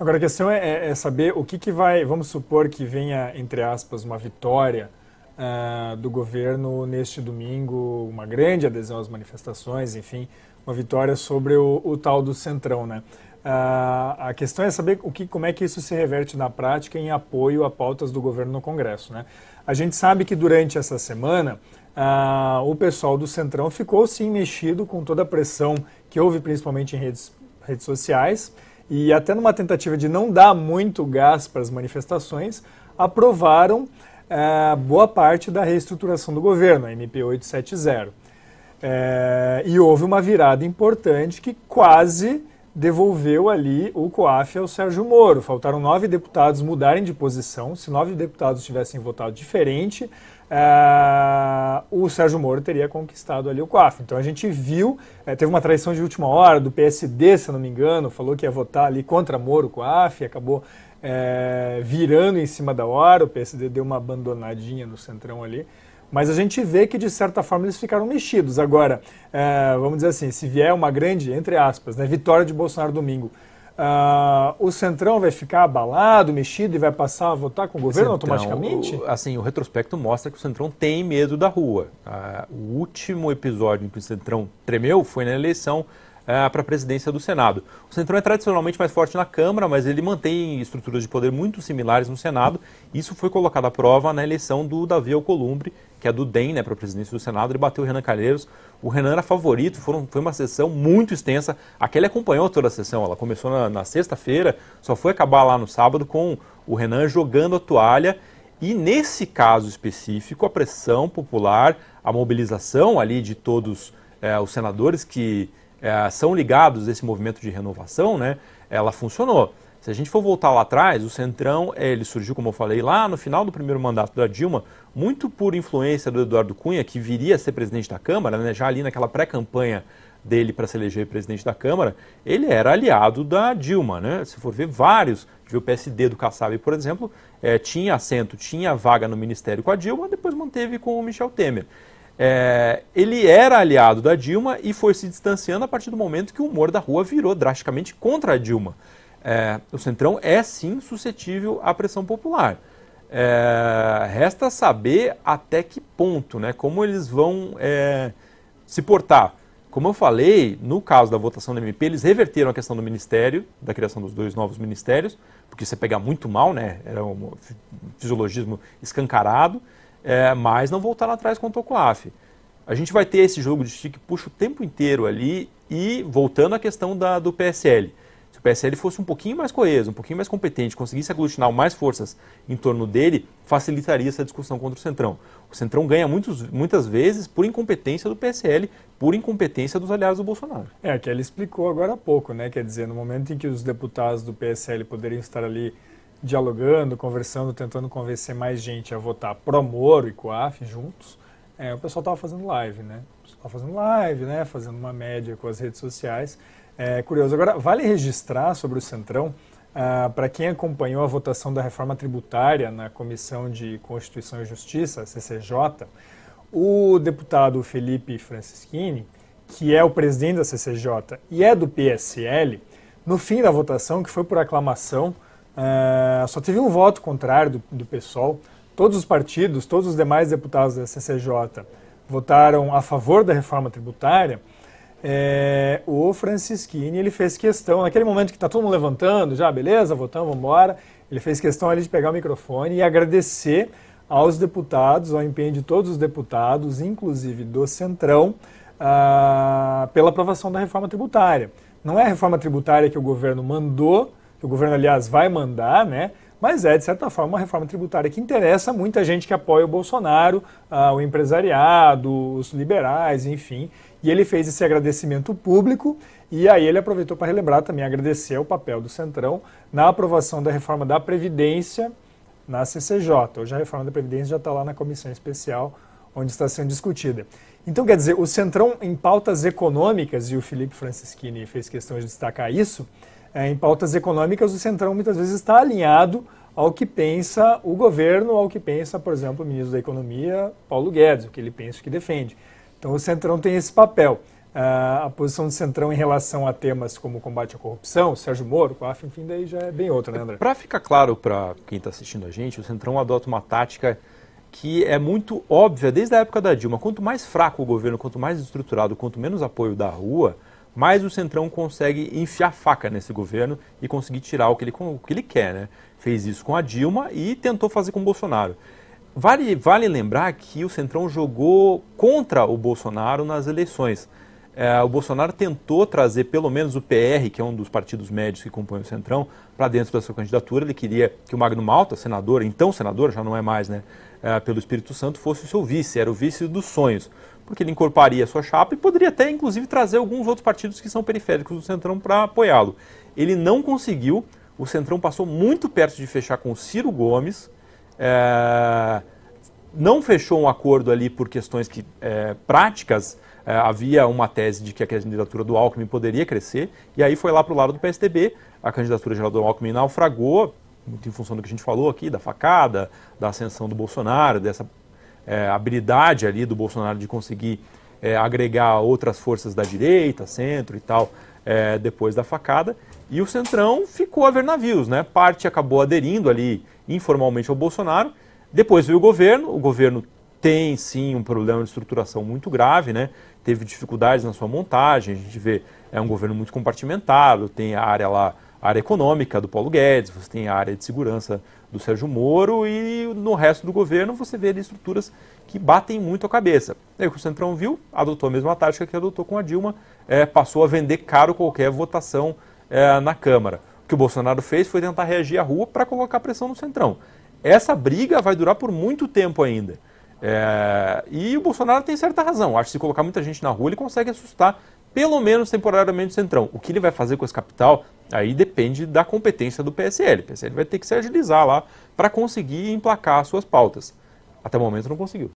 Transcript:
Agora a questão é, é, é saber o que, que, vai, vamos supor que venha, entre aspas, uma vitória uh, do governo neste domingo, uma grande adesão às manifestações, enfim, uma vitória sobre o, o tal do Centrão, né? Uh, a questão é saber o que, como é que isso se reverte na prática em apoio a pautas do governo no Congresso. Né? A gente sabe que durante essa semana uh, o pessoal do Centrão ficou sim mexido com toda a pressão que houve, principalmente em redes, redes sociais, e até numa tentativa de não dar muito gás para as manifestações, aprovaram é, boa parte da reestruturação do governo, a MP 870. É, e houve uma virada importante que quase devolveu ali o COAF ao Sérgio Moro. Faltaram nove deputados mudarem de posição. Se nove deputados tivessem votado diferente, Uh, o Sérgio Moro teria conquistado ali o COAF. Então a gente viu, uh, teve uma traição de última hora do PSD, se não me engano, falou que ia votar ali contra Moro o COAF, acabou uh, virando em cima da hora, o PSD deu uma abandonadinha no centrão ali. Mas a gente vê que, de certa forma, eles ficaram mexidos. Agora, eh, vamos dizer assim, se vier uma grande, entre aspas, né, vitória de Bolsonaro domingo, Uh, o Centrão vai ficar abalado, mexido e vai passar a votar com o governo Centrão, automaticamente? O, assim, o retrospecto mostra que o Centrão tem medo da rua. Uh, o último episódio em que o Centrão tremeu foi na eleição é, para a presidência do Senado. O Centrão é tradicionalmente mais forte na Câmara, mas ele mantém estruturas de poder muito similares no Senado. Isso foi colocado à prova na eleição do Davi Alcolumbre, que é do DEM, né, para a presidência do Senado, ele bateu o Renan Calheiros. O Renan era favorito, foram, foi uma sessão muito extensa. Aquele acompanhou toda a sessão, ela começou na, na sexta-feira, só foi acabar lá no sábado com o Renan jogando a toalha. E nesse caso específico, a pressão popular, a mobilização ali de todos é, os senadores que é, são ligados a esse movimento de renovação, né, ela funcionou. Se a gente for voltar lá atrás, o Centrão ele surgiu, como eu falei, lá no final do primeiro mandato da Dilma, muito por influência do Eduardo Cunha, que viria a ser presidente da Câmara, né, já ali naquela pré-campanha dele para se eleger presidente da Câmara, ele era aliado da Dilma. Né? Se for ver vários, o PSD do Kassab, por exemplo, é, tinha assento, tinha vaga no ministério com a Dilma, depois manteve com o Michel Temer. É, ele era aliado da Dilma e foi se distanciando a partir do momento que o humor da rua virou drasticamente contra a Dilma. É, o Centrão é sim suscetível à pressão popular. É, resta saber até que ponto, né, como eles vão é, se portar. Como eu falei, no caso da votação da MP, eles reverteram a questão do ministério, da criação dos dois novos ministérios, porque você pega muito mal, né? Era um fisiologismo escancarado é, mas não voltaram atrás com o Coaf. A gente vai ter esse jogo de stick puxa o tempo inteiro ali e voltando à questão da, do PSL. Se o PSL fosse um pouquinho mais coeso, um pouquinho mais competente, conseguisse aglutinar mais forças em torno dele, facilitaria essa discussão contra o Centrão. O Centrão ganha muitos, muitas vezes por incompetência do PSL, por incompetência dos aliados do Bolsonaro. É, que ele explicou agora há pouco, né? Quer dizer, no momento em que os deputados do PSL poderiam estar ali dialogando, conversando, tentando convencer mais gente a votar pro Moro e COAF juntos, é, o pessoal estava fazendo live, né? O pessoal fazendo live, né? Fazendo uma média com as redes sociais. É curioso. Agora, vale registrar sobre o Centrão, ah, para quem acompanhou a votação da reforma tributária na Comissão de Constituição e Justiça, CCJ, o deputado Felipe Francischini, que é o presidente da CCJ e é do PSL, no fim da votação, que foi por aclamação, ah, só teve um voto contrário do, do PSOL. Todos os partidos, todos os demais deputados da CCJ votaram a favor da reforma tributária. É, o Francisquini ele fez questão, naquele momento que está todo mundo levantando, já beleza, votamos, vamos embora, ele fez questão ali de pegar o microfone e agradecer aos deputados, ao empenho de todos os deputados, inclusive do Centrão, ah, pela aprovação da reforma tributária. Não é a reforma tributária que o governo mandou que o governo, aliás, vai mandar, né? Mas é, de certa forma, uma reforma tributária que interessa muita gente que apoia o Bolsonaro, ah, o empresariado, os liberais, enfim. E ele fez esse agradecimento público e aí ele aproveitou para relembrar também, agradecer o papel do Centrão na aprovação da reforma da Previdência na CCJ. Hoje a reforma da Previdência já está lá na comissão especial onde está sendo discutida. Então, quer dizer, o Centrão em pautas econômicas, e o Felipe franceschini fez questão de destacar isso, é, em pautas econômicas, o Centrão muitas vezes está alinhado ao que pensa o governo, ao que pensa, por exemplo, o ministro da Economia, Paulo Guedes, o que ele pensa que defende. Então, o Centrão tem esse papel. Ah, a posição do Centrão em relação a temas como combate à corrupção, Sérgio Moro, COAF, enfim, daí já é bem outra, né, André? Para ficar claro para quem está assistindo a gente, o Centrão adota uma tática que é muito óbvia desde a época da Dilma. Quanto mais fraco o governo, quanto mais estruturado, quanto menos apoio da rua, mas o Centrão consegue enfiar faca nesse governo e conseguir tirar o que ele, o que ele quer. Né? Fez isso com a Dilma e tentou fazer com o Bolsonaro. Vale, vale lembrar que o Centrão jogou contra o Bolsonaro nas eleições. É, o Bolsonaro tentou trazer pelo menos o PR, que é um dos partidos médios que compõem o Centrão, para dentro da sua candidatura. Ele queria que o Magno Malta, senador, então senador, já não é mais, né, é, pelo Espírito Santo, fosse o seu vice, era o vice dos sonhos, porque ele incorporaria a sua chapa e poderia até, inclusive, trazer alguns outros partidos que são periféricos do Centrão para apoiá-lo. Ele não conseguiu, o Centrão passou muito perto de fechar com o Ciro Gomes. É, não fechou um acordo ali por questões que, é, práticas, é, havia uma tese de que a candidatura do Alckmin poderia crescer, e aí foi lá para o lado do PSDB, a candidatura geral do Alckmin naufragou, muito em função do que a gente falou aqui, da facada, da ascensão do Bolsonaro, dessa é, habilidade ali do Bolsonaro de conseguir é, agregar outras forças da direita, centro e tal, é, depois da facada. E o Centrão ficou a ver navios, né? Parte acabou aderindo ali informalmente ao Bolsonaro. Depois veio o governo, o governo tem sim um problema de estruturação muito grave, né? teve dificuldades na sua montagem, a gente vê, é um governo muito compartimentado, tem a área lá, a área econômica do Paulo Guedes, você tem a área de segurança do Sérgio Moro e no resto do governo você vê ali, estruturas que batem muito a cabeça. Aí o que o Centrão viu, adotou a mesma tática que adotou com a Dilma, é, passou a vender caro qualquer votação é, na Câmara. O que o Bolsonaro fez foi tentar reagir à rua para colocar pressão no Centrão. Essa briga vai durar por muito tempo ainda. É, e o Bolsonaro tem certa razão. Acho que se colocar muita gente na rua, ele consegue assustar, pelo menos temporariamente, o Centrão. O que ele vai fazer com esse capital, aí depende da competência do PSL. O PSL vai ter que se agilizar lá para conseguir emplacar as suas pautas. Até o momento não conseguiu.